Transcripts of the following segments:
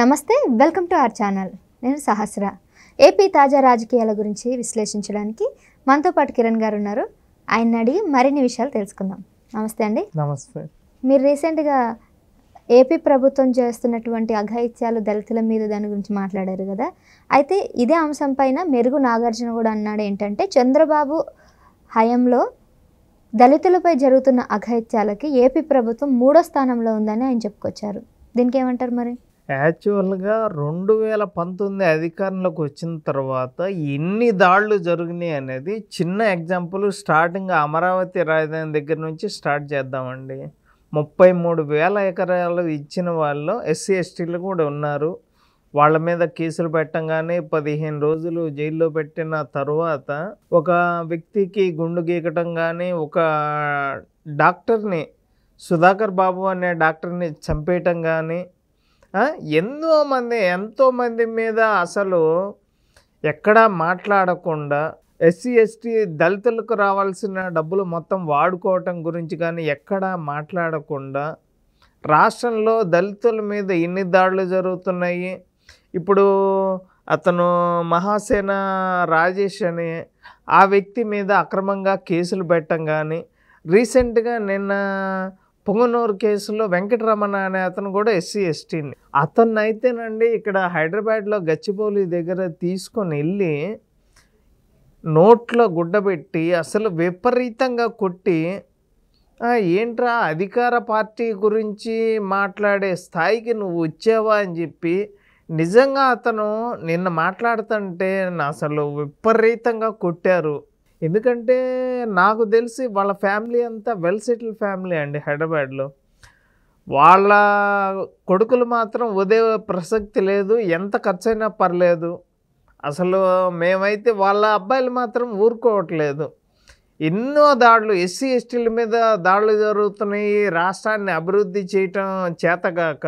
నమస్తే welcome to our channel నేను సహస్ర AP తాజా రాజకీయాల గురించి విశ్లేషించడానికి మనతో పాటు కిరణ్ గారు ఉన్నారు ఆయన అడిగి మరిన్ని విషయాలు తెలుసుకుందాం నమస్తే అండి నమస్తే మీరు రీసెంట్గా ఏపీ ప్రభుత్వం చేస్తున్నటువంటి అఘాయిత్యాలు దళితుల మీద దాని గురించి మాట్లాడారు కదా అయితే ఇదే అంశం పైన మెరుగు నాగార్జున కూడా అన్నాడు ఏంటంటే చంద్రబాబు హయంలో దళితులపై జరుగుతున్న అఘాయిత్యాలకి ఏపీ ప్రభుత్వం మూడో స్థానంలో ఉందని ఆయన చెప్పుకొచ్చారు దీనికి ఏమంటారు మరి యాక్చువల్గా రెండు వేల పంతొమ్మిది అధికారంలోకి వచ్చిన తర్వాత ఎన్ని దాడులు జరిగినాయి అనేది చిన్న ఎగ్జాంపుల్ స్టార్టింగ్ అమరావతి రాజధాని దగ్గర నుంచి స్టార్ట్ చేద్దామండి ముప్పై మూడు వేల ఎకరాలు ఇచ్చిన వాళ్ళు ఎస్సీ ఎస్టీలు కూడా ఉన్నారు వాళ్ళ మీద కేసులు పెట్టంగానే పదిహేను రోజులు జైల్లో పెట్టిన తర్వాత ఒక వ్యక్తికి గుండు గీకటం కానీ ఒక డాక్టర్ని సుధాకర్ బాబు అనే డాక్టర్ని చంపేయటం కానీ ఎన్నో మంది ఎంతోమంది మీద అసలు ఎక్కడా మాట్లాడకుండా ఎస్సీ ఎస్టీ దళితులకు రావాల్సిన డబ్బులు మొత్తం వాడుకోవటం గురించి కానీ ఎక్కడా మాట్లాడకుండా రాష్ట్రంలో దళితుల మీద ఇన్ని దాడులు జరుగుతున్నాయి ఇప్పుడు అతను మహాసేన రాజేష్ అని ఆ వ్యక్తి మీద అక్రమంగా కేసులు పెట్టం కానీ రీసెంట్గా నిన్న పుంగనూరు కేసులో వెంకటరమణ అనే అతను కూడా ఎస్సీ ఎస్టీని అతన్ని అయితేనండి ఇక్కడ హైదరాబాద్లో గచ్చిబౌలి దగ్గర తీసుకొని వెళ్ళి నోట్లో గుడ్డబెట్టి అసలు విపరీతంగా కొట్టి ఏంట్రా అధికార పార్టీ గురించి మాట్లాడే స్థాయికి నువ్వు వచ్చావా అని చెప్పి నిజంగా అతను నిన్న మాట్లాడుతుంటే అసలు విపరీతంగా కొట్టారు ఎందుకంటే నాకు తెలిసి వాళ్ళ ఫ్యామిలీ అంతా వెల్ సెటిల్ ఫ్యామిలీ అండి హైదరాబాద్లో వాళ్ళ కొడుకులు మాత్రం ఉదయ ప్రసక్తి లేదు ఎంత ఖర్చైనా పర్లేదు అసలు మేమైతే వాళ్ళ అబ్బాయిలు మాత్రం ఊరుకోవట్లేదు ఎన్నో దాడులు ఎస్సీ ఎస్టీల మీద దాడులు జరుగుతున్నాయి రాష్ట్రాన్ని అభివృద్ధి చేయటం చేతగాక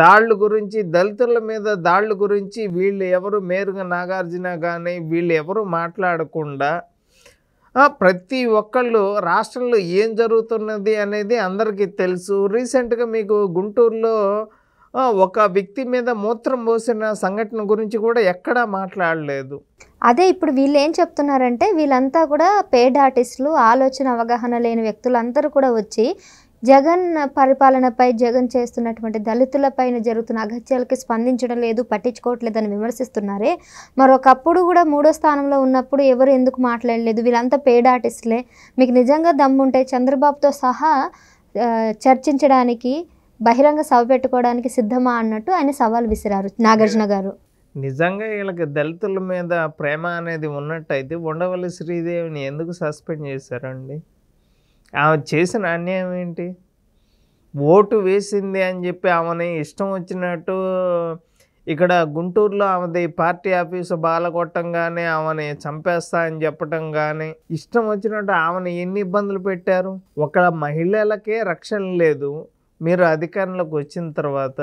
దాళ్ళు గురించి దళితుల మీద దాళ్ళు గురించి వీళ్ళు ఎవరు మేరుగా నాగార్జున కానీ వీళ్ళు ఎవరు మాట్లాడకుండా ప్రతి ఒక్కళ్ళు రాష్ట్రంలో ఏం జరుగుతున్నది అనేది అందరికీ తెలుసు రీసెంట్గా మీకు గుంటూరులో ఒక వ్యక్తి మీద మూత్రం పోసిన సంఘటన గురించి కూడా ఎక్కడా మాట్లాడలేదు అదే ఇప్పుడు వీళ్ళు ఏం చెప్తున్నారంటే వీళ్ళంతా కూడా పేడ్ ఆర్టిస్టులు ఆలోచన అవగాహన లేని వ్యక్తులు అందరూ కూడా వచ్చి జగన్ పరిపాలనపై జగన్ చేస్తున్నటువంటి దళితులపైన జరుగుతున్న అగత్యాలకి స్పందించడం లేదు పట్టించుకోవట్లేదని విమర్శిస్తున్నారే మరొకప్పుడు కూడా మూడో స్థానంలో ఉన్నప్పుడు ఎవరు ఎందుకు మాట్లాడలేదు వీళ్ళంతా పేడ్ ఆర్టిస్టులే మీకు నిజంగా దమ్ముంటే చంద్రబాబుతో సహా చర్చించడానికి బహిరంగ సభ పెట్టుకోవడానికి సిద్ధమా అన్నట్టు ఆయన సవాల్ విసిరారు నాగార్జున గారు నిజంగా వీళ్ళకి దళితుల మీద ప్రేమ అనేది ఉన్నట్టయితే ఉండవల్లి శ్రీదేవిని ఎందుకు సస్పెండ్ చేశారండి ఆమె చేసిన అన్యాయం ఏంటి ఓటు వేసింది అని చెప్పి ఆమెని ఇష్టం వచ్చినట్టు ఇక్కడ గుంటూరులో ఆమెది పార్టీ ఆఫీసు బాలగొట్టం కానీ ఆమెని చంపేస్తా అని చెప్పటం కానీ ఇష్టం వచ్చినట్టు ఆమెను ఎన్ని ఇబ్బందులు పెట్టారు ఒక మహిళలకే రక్షణ లేదు మీరు అధికారంలోకి వచ్చిన తర్వాత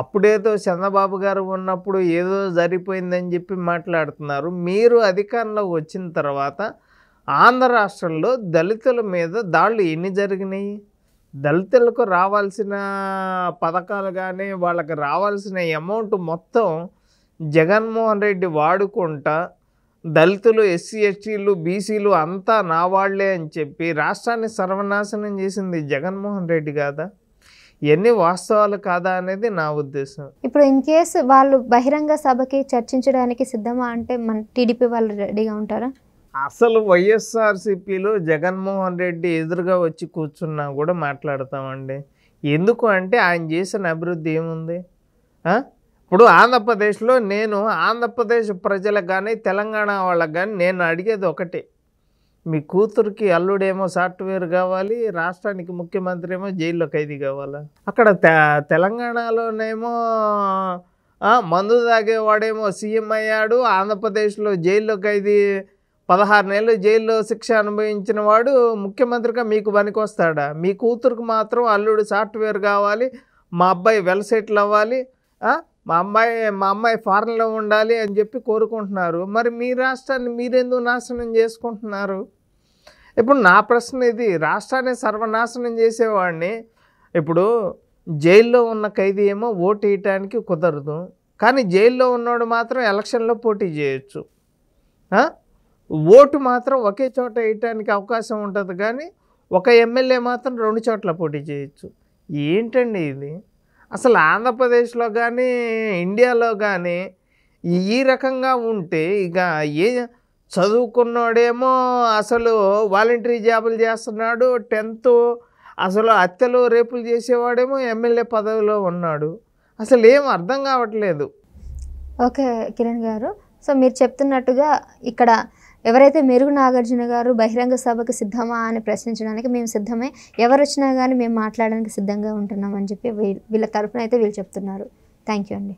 అప్పుడేదో చంద్రబాబు గారు ఉన్నప్పుడు ఏదో జరిగిపోయిందని చెప్పి మాట్లాడుతున్నారు మీరు అధికారంలోకి వచ్చిన తర్వాత ఆంధ్ర రాష్ట్రంలో దళితుల మీద దాళ్ళు ఎన్ని జరిగినాయి దళితులకు రావాల్సిన పథకాలు కానీ వాళ్ళకి రావాల్సిన అమౌంట్ మొత్తం జగన్మోహన్ రెడ్డి వాడుకుంటా దళితులు ఎస్సీ ఎస్టీలు బీసీలు అంతా నా వాళ్లే అని చెప్పి రాష్ట్రాన్ని సర్వనాశనం చేసింది జగన్మోహన్ రెడ్డి కాదా ఎన్ని వాస్తవాలు కాదా అనేది నా ఉద్దేశం ఇప్పుడు ఇన్ కేసు వాళ్ళు బహిరంగ సభకి చర్చించడానికి సిద్ధమా అంటే మన టీడీపీ వాళ్ళు రెడీగా ఉంటారా అసలు వైఎస్ఆర్సిపిలో జగన్మోహన్ రెడ్డి ఎదురుగా వచ్చి కూర్చున్నా కూడా మాట్లాడతామండి ఎందుకు అంటే ఆయన చేసిన అభివృద్ధి ఏముంది ఇప్పుడు ఆంధ్రప్రదేశ్లో నేను ఆంధ్రప్రదేశ్ ప్రజలకు కానీ తెలంగాణ వాళ్ళకు కానీ నేను అడిగేది ఒకటే మీ కూతురికి అల్లుడేమో సాఫ్ట్వేర్ కావాలి రాష్ట్రానికి ముఖ్యమంత్రి ఏమో జైల్లో ఖైదీ కావాలా అక్కడ తెలంగాణలోనేమో మందు తాగేవాడేమో సీఎం అయ్యాడు ఆంధ్రప్రదేశ్లో జైల్లో ఖైదీ పదహారు నెలలు జైల్లో శిక్ష అనుభవించిన వాడు ముఖ్యమంత్రిగా మీకు పనికొస్తాడా మీ కూతురుకు మాత్రం అల్లుడు సాఫ్ట్వేర్ కావాలి మా అబ్బాయి వెల్ సెటిల్ అవ్వాలి మా అమ్మాయి మా అమ్మాయి ఫారెన్లో ఉండాలి అని చెప్పి కోరుకుంటున్నారు మరి మీ రాష్ట్రాన్ని మీరెందుకు నాశనం చేసుకుంటున్నారు ఇప్పుడు నా ప్రశ్న ఇది రాష్ట్రాన్ని సర్వనాశనం చేసేవాడిని ఇప్పుడు జైల్లో ఉన్న ఖైదీ ఏమో ఓటు వేయటానికి కుదరదు కానీ జైల్లో ఉన్నవాడు మాత్రం ఎలక్షన్లో పోటీ చేయొచ్చు ఓటు మాత్రం ఒకే చోట వేయటానికి అవకాశం ఉంటుంది కానీ ఒక ఎమ్మెల్యే మాత్రం రెండు చోట్ల పోటీ చేయొచ్చు ఏంటండి ఇది అసలు ఆంధ్రప్రదేశ్లో కానీ ఇండియాలో కానీ ఈ రకంగా ఉంటే ఇక ఏ చదువుకున్నాడేమో అసలు వాలంటరీ జాబులు చేస్తున్నాడు టెన్త్ అసలు హత్యలు రేపులు చేసేవాడేమో ఎమ్మెల్యే పదవిలో ఉన్నాడు అసలు ఏం అర్థం కావట్లేదు ఓకే కిరణ్ గారు సో మీరు చెప్తున్నట్టుగా ఇక్కడ ఎవరైతే మెరుగు నాగార్జున గారు బహిరంగ సభకు సిద్ధమా అని ప్రశ్నించడానికి మేము సిద్ధమే ఎవరు వచ్చినా కానీ మేము మాట్లాడడానికి సిద్ధంగా ఉంటున్నామని చెప్పి వీళ్ళ తరఫున అయితే వీళ్ళు చెప్తున్నారు థ్యాంక్ యూ అండి